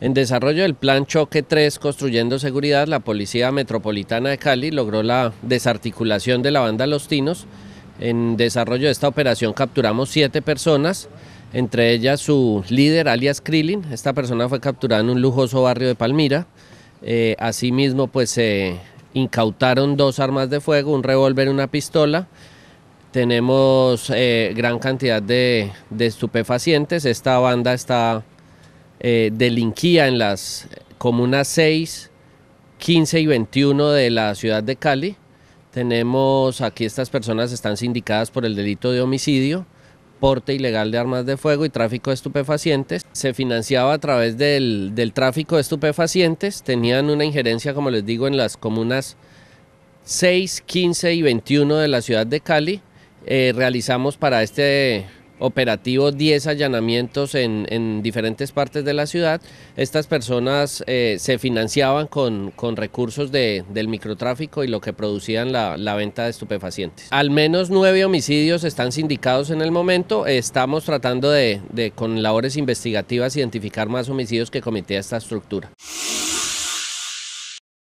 En desarrollo del Plan Choque 3 Construyendo Seguridad, la Policía Metropolitana de Cali logró la desarticulación de la banda Los Tinos. En desarrollo de esta operación capturamos siete personas, entre ellas su líder, alias Krillin. Esta persona fue capturada en un lujoso barrio de Palmira. Eh, asimismo, pues se incautaron dos armas de fuego, un revólver y una pistola. Tenemos eh, gran cantidad de, de estupefacientes. Esta banda está eh, delinquía en las comunas 6, 15 y 21 de la ciudad de Cali. Tenemos aquí estas personas están sindicadas por el delito de homicidio, porte ilegal de armas de fuego y tráfico de estupefacientes. Se financiaba a través del, tráfico de estupefacientes, tenían una injerencia, como les digo, en las comunas 6, 15 y 21 de la ciudad de Cali. Eh, realizamos para este operativo 10 allanamientos en, diferentes partes de la ciudad. Estas personas eh, se financiaban con, recursos del microtráfico y lo que producían la, venta de estupefacientes. Al menos nueve homicidios están sindicados en el momento. Estamos tratando de, de con labores investigativas, identificar más homicidios que cometía esta estructura.